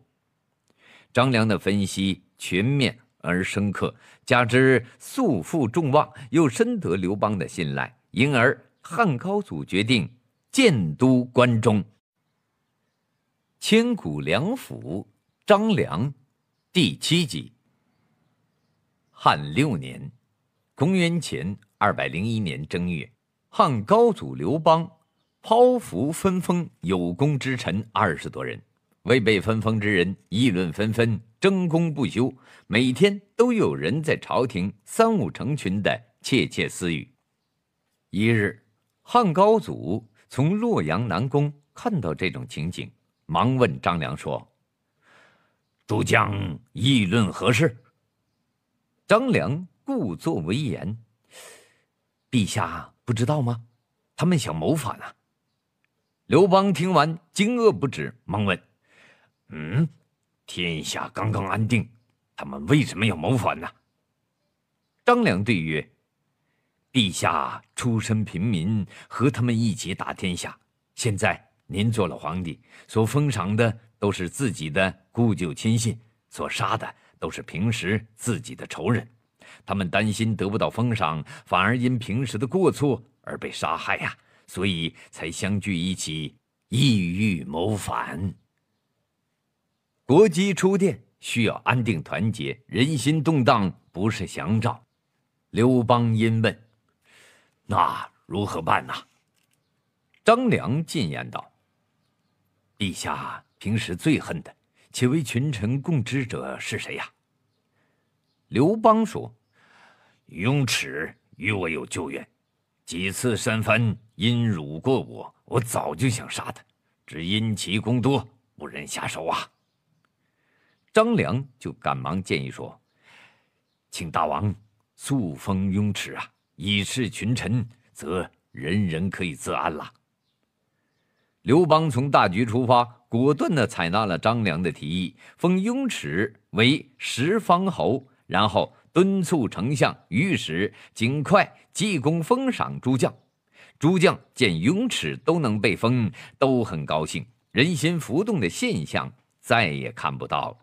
张良的分析全面而深刻，加之素负众望，又深得刘邦的信赖，因而汉高祖决定建都关中。千古良辅张良，第七集。汉六年，公元前二百零一年正月，汉高祖刘邦剖符分封有功之臣二十多人。未被分封之人议论纷纷，争功不休，每天都有人在朝廷三五成群的窃窃私语。一日，汉高祖从洛阳南宫看到这种情景，忙问张良说：“诸将议论何事？”张良故作为言：“陛下不知道吗？他们想谋反啊！”刘邦听完惊愕不止，忙问。嗯，天下刚刚安定，他们为什么要谋反呢？张良对曰：“陛下出身平民，和他们一起打天下。现在您做了皇帝，所封赏的都是自己的故旧亲信，所杀的都是平时自己的仇人。他们担心得不到封赏，反而因平时的过错而被杀害呀，所以才相聚一起，意欲谋反。”国基初奠，需要安定团结。人心动荡，不是祥兆。刘邦因问：“那如何办呢？”张良进言道：“陛下平时最恨的，且为群臣共知者是谁呀？”刘邦说：“雍齿与我有旧怨，几次三番因辱过我，我早就想杀他，只因其功多，不忍下手啊。”张良就赶忙建议说：“请大王速封雍齿啊，以示群臣，则人人可以自安了。”刘邦从大局出发，果断的采纳了张良的提议，封雍齿为十方侯，然后敦促丞相御史尽快济功封赏诸将。诸将见雍齿都能被封，都很高兴，人心浮动的现象再也看不到了。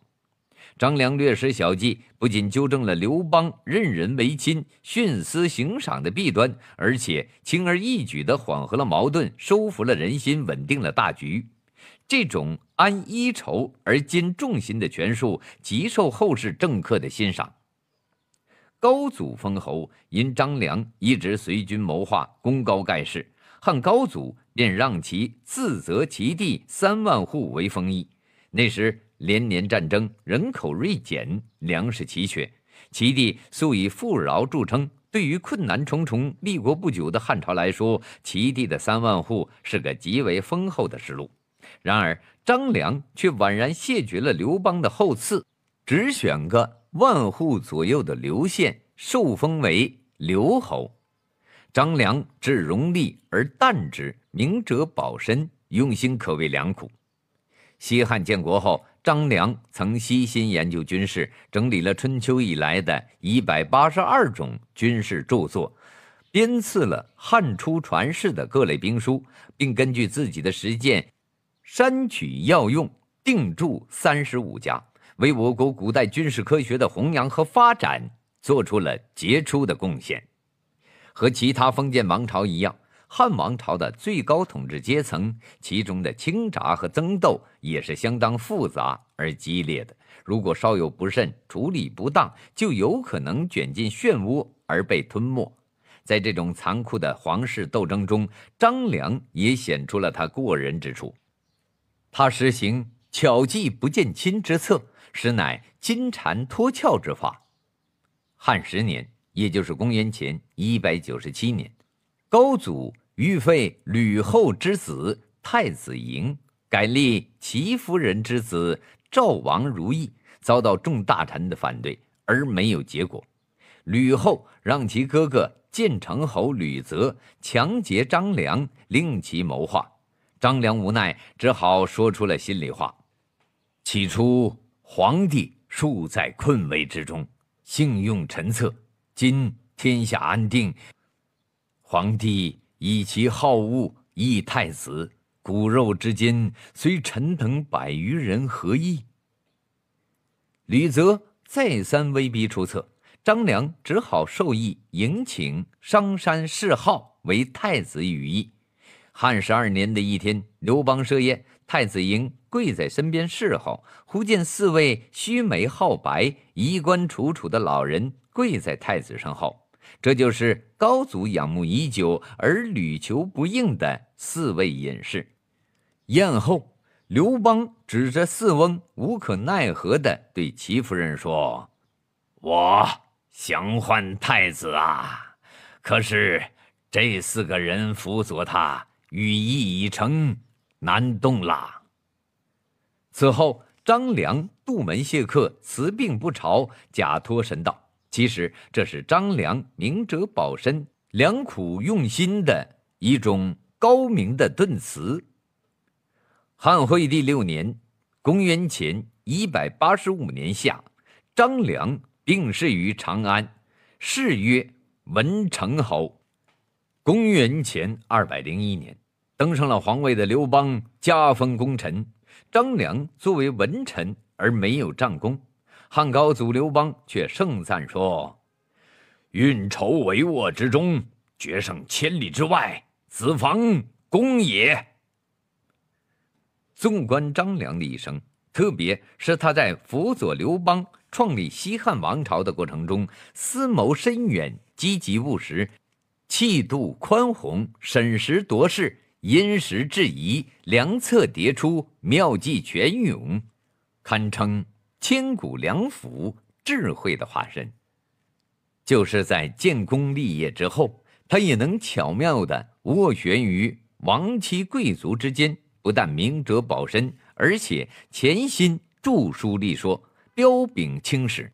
张良略施小计，不仅纠正了刘邦任人唯亲、徇私行赏的弊端，而且轻而易举地缓和了矛盾，收服了人心，稳定了大局。这种安一筹而兼众心的权术，极受后世政客的欣赏。高祖封侯，因张良一直随军谋划，功高盖世，汉高祖便让其自责其地三万户为封邑。那时。连年战争，人口锐减，粮食奇缺。齐地素以富饶著称，对于困难重重、立国不久的汉朝来说，齐地的三万户是个极为丰厚的实录。然而，张良却婉然谢绝了刘邦的后赐，只选个万户左右的刘县，受封为刘侯。张良智容立而淡之，明哲保身，用心可谓良苦。西汉建国后。张良曾悉心研究军事，整理了春秋以来的一百八十二种军事著作，编次了汉初传世的各类兵书，并根据自己的实践删取要用，定注三十五家，为我国古代军事科学的弘扬和发展做出了杰出的贡献。和其他封建王朝一样。汉王朝的最高统治阶层，其中的倾轧和争斗也是相当复杂而激烈的。如果稍有不慎，处理不当，就有可能卷进漩涡而被吞没。在这种残酷的皇室斗争中，张良也显出了他过人之处。他实行巧计不见亲之策，实乃金蝉脱壳之法。汉十年，也就是公元前一百九十七年，高祖。欲废吕后之子太子嬴，改立齐夫人之子赵王如意，遭到众大臣的反对而没有结果。吕后让其哥哥建成侯吕泽强劫张良，令其谋划。张良无奈，只好说出了心里话：起初皇帝数在困危之中，幸用陈策；今天下安定，皇帝。以其好恶异太子，骨肉之间，虽臣等百余人何异？吕泽再三威逼出策，张良只好授意迎请商山谥号为太子羽翼。汉十二年的一天，刘邦设宴，太子英跪在身边侍候，忽见四位须眉皓白、衣冠楚楚的老人跪在太子身后。这就是高祖仰慕已久而屡求不应的四位隐士。宴后，刘邦指着四翁，无可奈何地对戚夫人说：“我想换太子啊，可是这四个人辅佐他，羽翼已成，难动啦。”此后，张良杜门谢客，辞病不朝，假托神道。其实这是张良明哲保身、良苦用心的一种高明的遁词。汉惠帝六年（公元前185年夏），张良病逝于长安，谥曰“文成侯”。公元前201年，登上了皇位的刘邦加封功臣，张良作为文臣而没有战功。汉高祖刘邦却盛赞说：“运筹帷幄之中，决胜千里之外，子房公也。”纵观张良的一生，特别是他在辅佐刘邦创立西汉王朝的过程中，思谋深远，积极务实，气度宽宏，审时度势，因时制宜，良策迭出，妙计全涌，堪称。千古良辅，智慧的化身。就是在建功立业之后，他也能巧妙地斡旋于王戚贵族之间，不但明哲保身，而且潜心著书立说，彪炳青史，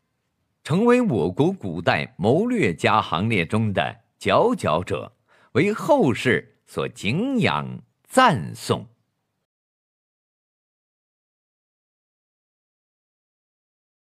成为我国古代谋略家行列中的佼佼者，为后世所敬仰赞颂。